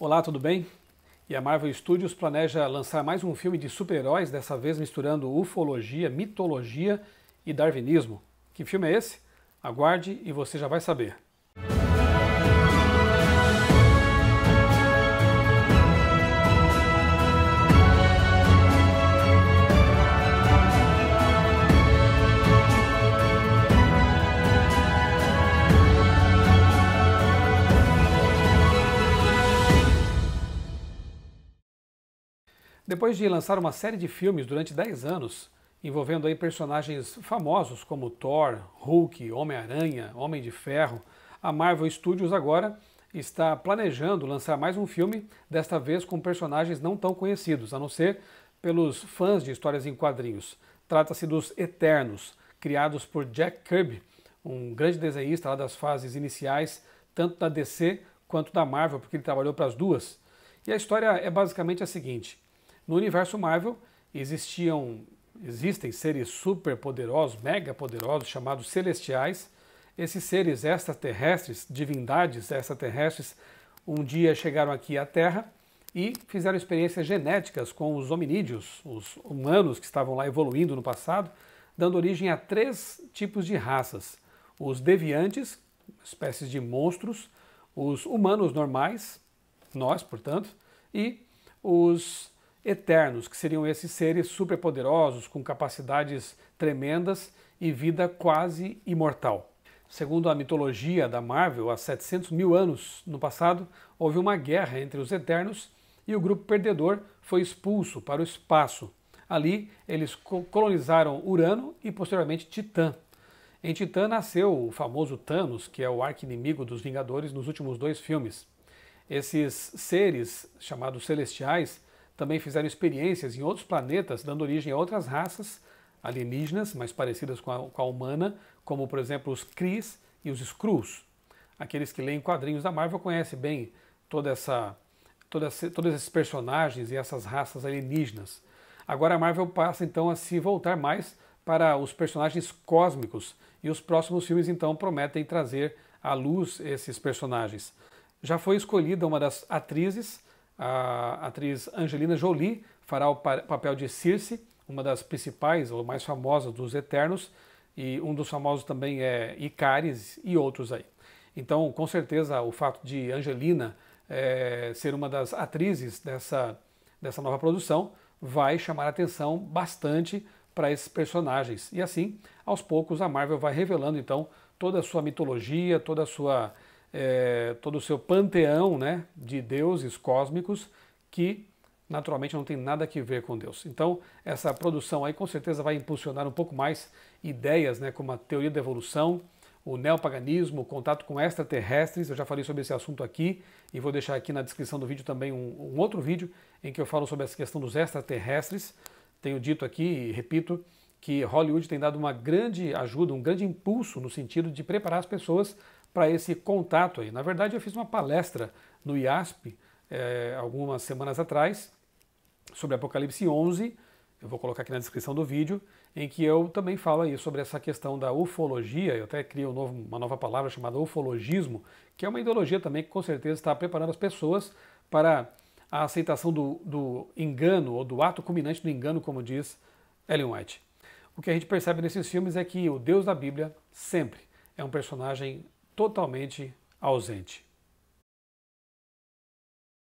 Olá, tudo bem? E a Marvel Studios planeja lançar mais um filme de super-heróis, dessa vez misturando ufologia, mitologia e darwinismo. Que filme é esse? Aguarde e você já vai saber. Depois de lançar uma série de filmes durante 10 anos, envolvendo aí personagens famosos como Thor, Hulk, Homem-Aranha, Homem de Ferro, a Marvel Studios agora está planejando lançar mais um filme, desta vez com personagens não tão conhecidos, a não ser pelos fãs de histórias em quadrinhos. Trata-se dos Eternos, criados por Jack Kirby, um grande desenhista lá das fases iniciais, tanto da DC quanto da Marvel, porque ele trabalhou para as duas. E a história é basicamente a seguinte: no universo Marvel existiam, existem seres superpoderosos, mega poderosos chamados celestiais. Esses seres extraterrestres, divindades extraterrestres, um dia chegaram aqui à Terra e fizeram experiências genéticas com os hominídeos, os humanos que estavam lá evoluindo no passado, dando origem a três tipos de raças: os deviantes, espécies de monstros, os humanos normais, nós, portanto, e os eternos, que seriam esses seres superpoderosos com capacidades tremendas e vida quase imortal. Segundo a mitologia da Marvel, há 700 mil anos no passado, houve uma guerra entre os Eternos e o grupo perdedor foi expulso para o espaço. Ali, eles colonizaram Urano e posteriormente Titã. Em Titã nasceu o famoso Thanos, que é o arqui-inimigo dos Vingadores nos últimos dois filmes. Esses seres, chamados Celestiais, também fizeram experiências em outros planetas, dando origem a outras raças alienígenas, mais parecidas com a, com a humana, como por exemplo os Kris e os Skrulls. Aqueles que leem quadrinhos da Marvel conhecem bem toda essa, toda essa, todos esses personagens e essas raças alienígenas. Agora a Marvel passa então a se voltar mais para os personagens cósmicos e os próximos filmes então prometem trazer à luz esses personagens. Já foi escolhida uma das atrizes a atriz Angelina Jolie fará o papel de Circe, uma das principais ou mais famosas dos Eternos, e um dos famosos também é Icaris e outros aí. Então, com certeza, o fato de Angelina é, ser uma das atrizes dessa, dessa nova produção vai chamar atenção bastante para esses personagens. E assim, aos poucos, a Marvel vai revelando então toda a sua mitologia, toda a sua é, todo o seu panteão né, de deuses cósmicos que naturalmente não tem nada a ver com Deus. Então, essa produção aí com certeza vai impulsionar um pouco mais ideias né, como a teoria da evolução, o neopaganismo, o contato com extraterrestres. Eu já falei sobre esse assunto aqui e vou deixar aqui na descrição do vídeo também um, um outro vídeo em que eu falo sobre essa questão dos extraterrestres. Tenho dito aqui e repito que Hollywood tem dado uma grande ajuda, um grande impulso no sentido de preparar as pessoas para esse contato aí. Na verdade, eu fiz uma palestra no IASP é, algumas semanas atrás sobre Apocalipse 11. Eu vou colocar aqui na descrição do vídeo, em que eu também falo aí sobre essa questão da ufologia. Eu até criei um novo, uma nova palavra chamada ufologismo, que é uma ideologia também que com certeza está preparando as pessoas para a aceitação do, do engano ou do ato culminante do engano, como diz Ellen White. O que a gente percebe nesses filmes é que o Deus da Bíblia sempre é um personagem totalmente ausente.